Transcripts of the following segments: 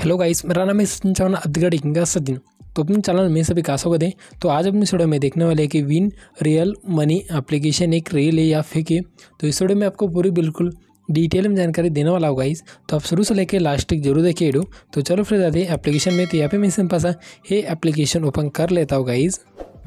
Hello guys मेरा नाम है सचिन चौहान अब्दगढ़ इंगा सदिन तो अपने चैनल में सभी का स्वागत दें तो आज अपने वीडियो में देखने वाले हैं कि विन रियल मनी एप्लीकेशन एक रियल है या फेक है तो इस वीडियो में आपको पूरी बिल्कुल डिटेल में जानकारी देने वाला होगा इस तो आप शुरू से लेकर लास्ट तक जरूर देखिए वीडियो तो चलो फिर जाते हैं एप्लीकेशन में तो यहाँ पे मैं सिंपल सा ये एप्लीकेशन ओपन कर लेता हूँ गाइज़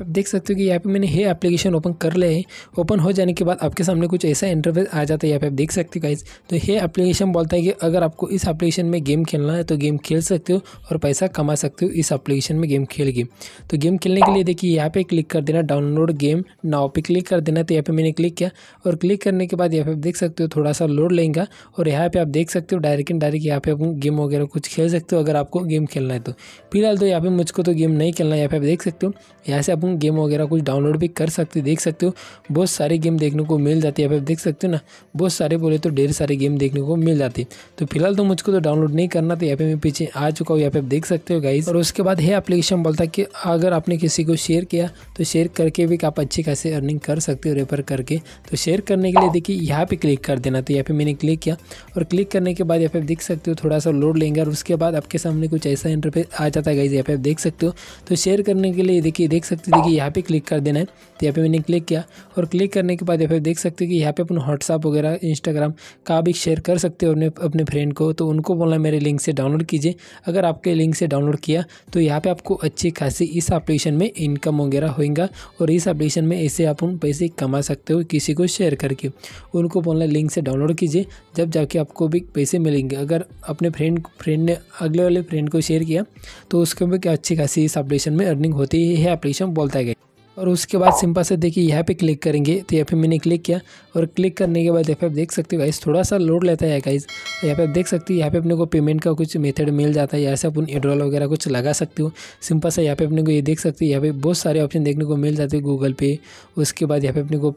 आप देख सकते हो कि यहाँ पे मैंने हे एप्लीकेशन ओपन कर लिया है ओपन हो जाने के बाद आपके सामने कुछ ऐसा इंटरफेस आ जाता है यहाँ पे आप देख सकते हो गाइज तो हे एप्लीकेशन बोलता है कि अगर आपको इस एप्लीकेशन में गेम खेलना है तो गेम खेल सकते हो और पैसा कमा सकते हो इस एप्लीकेशन में गेम खेल के तो गेम खेलने के लिए देखिए यहाँ पे क्लिक कर देना डाउनलोड गेम नाव पर क्लिक कर देना तो यहाँ पर मैंने क्लिक किया और क्लिक करने के बाद यहाँ पे आप देख सकते हो थोड़ा सा लोड लेंगे और यहाँ पर आप देख सकते हो डायरेक्ट एंड डायरेक्ट यहाँ पे आप गेम वगैरह कुछ खेल सकते हो अगर आपको गेम खेलना है तो फिलहाल तो यहाँ पर मुझको तो गेम नहीं खेलना है यहाँ पे आप देख सकते हो यहाँ से आप तुम गेम वगैरह कुछ डाउनलोड भी कर सकते हो देख सकते हो बहुत सारे गेम देखने को मिल जाती है अब देख सकते हो ना बहुत सारे बोले तो ढेर सारे गेम देखने को मिल जाती तो फिलहाल तो मुझको तो डाउनलोड नहीं करना था यहाँ पे मैं पीछे आ चुका हूँ यहाँ पे आप देख सकते हो गाइज और उसके बाद है एप्लीकेशन बोलता कि अगर आपने किसी को शेयर किया तो शेयर करके भी आप अच्छी खासी अर्निंग कर सकते हो रेफर करके तो शेयर करने के लिए देखिए यहाँ पे क्लिक कर देना तो यहाँ पे मैंने क्लिक किया और क्लिक करने के बाद यहाँ पे देख सकते हो थोड़ा सा लोड लेंगे और उसके बाद आपके सामने कुछ ऐसा इंटरफेस आ जाता है गाइज यहाँ पे आप देख सकते हो तो शेयर करने के लिए देखिए देख सकते हो देखिए हाँ। यहाँ पे क्लिक कर देना है तो यहाँ पे मैंने क्लिक किया और क्लिक करने के बाद यहाँ पे देख सकते हो कि यहाँ पे अपन व्हाट्सअप वगैरह इंस्टाग्राम का भी शेयर कर सकते हो अपने अपने फ्रेंड को तो उनको बोलना मेरे लिंक से डाउनलोड कीजिए अगर आपके लिंक से डाउनलोड किया तो यहाँ पर आपको अच्छी खासी इस अप्लीकेशन में इनकम वगैरह होगा और इस अपलिकेशन में ऐसे आप पैसे कमा सकते हो किसी को शेयर करके उनको बोलना लिंक से डाउनलोड कीजिए जब जाके आपको भी पैसे मिलेंगे अगर अपने फ्रेंड फ्रेंड ने अगले वाले फ्रेंड को शेयर किया तो उसको भी अच्छी खासी इस अपडेशन में अर्निंग होती है अपलिकेशन बोल बोलता गया और उसके बाद सिंपल से देखिए यहाँ पे क्लिक करेंगे तो यहाँ पे मैंने क्लिक किया और क्लिक करने के बाद यहाँ पे आप देख सकते हो गाइस थोड़ा सा लोड लेता है गाइस यहाँ पे आप देख सकते हो यहाँ पे अपने को पेमेंट का कुछ मेथड मिल जाता है यहाँ से अपन एड्रॉल वगैरह कुछ लगा सकते हो सिंपल से यहाँ पे अपने को ये देख सकते हो यहाँ पे बहुत सारे ऑप्शन देखने को मिल जाते हैं गूगल पे उसके बाद यहाँ पे अपने को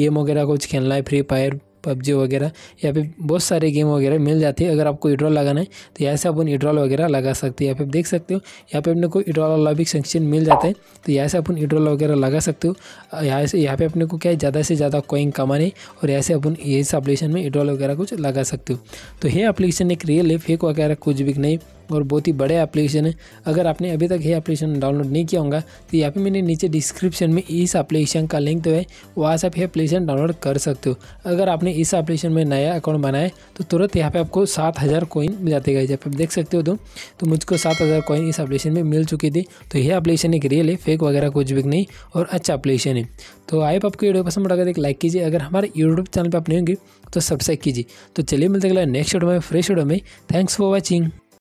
गेम वगैरह कुछ खेलना है फ्री फायर पबजी वगैरह या फिर बहुत सारे गेम वगैरह मिल जाती है अगर आपको इड्रॉल लगाना है तो यहाँ से अपन इड्रॉल वगैरह लगा सकते हैं या फिर देख सकते हो यहाँ पे अपने को इड्रॉल वाला भी सेंक्शन मिल जाता है तो यहाँ से अपन इड्रॉल वगैरह लगा सकते हो यहाँ से यहाँ पे अपने को क्या है ज़्यादा से ज़्यादा कॉइन कमाने और यहाँ से अपन इस एप्लीकेशन में इड्रॉल वगैरह कुछ लगा सकते हो तो ये अप्लीकेशन एक रियल है फेक वगैरह कुछ भी नहीं और बहुत ही बड़े एप्लीकेशन है अगर आपने अभी तक ये एप्लीकेशन डाउनलोड नहीं किया होगा तो यहाँ पे मैंने नीचे डिस्क्रिप्शन में इस एप्लीकेशन का लिंक तो है वहाँ से आप ये एप्लीकेशन डाउनलोड कर सकते हो अगर आपने इस एप्लीकेशन में नया अकाउंट बनाया तो तुरंत यहाँ पर आपको सात हज़ार कोइन मिल जाते गए जब आप देख सकते हो तो, तो मुझको सात हज़ार कोइन इस एप्लीकेशन में मिल चुकी थी तो यह एप्लीकेशन एक रियल है फेक वगैरह कुछ भी नहीं और अच्छा एप्लीकेशन है तो आप आपको वीडियो पसंद अगर एक लाइक कीजिए अगर हमारे यूट्यूब चैनल पर आप नहीं होंगे तो सब्सक्राइब कीजिए तो चलिए मिलते अगला नेक्स्ट वीडियो में फ्रेश वीडियो में थैंक्स फॉर वॉचिंग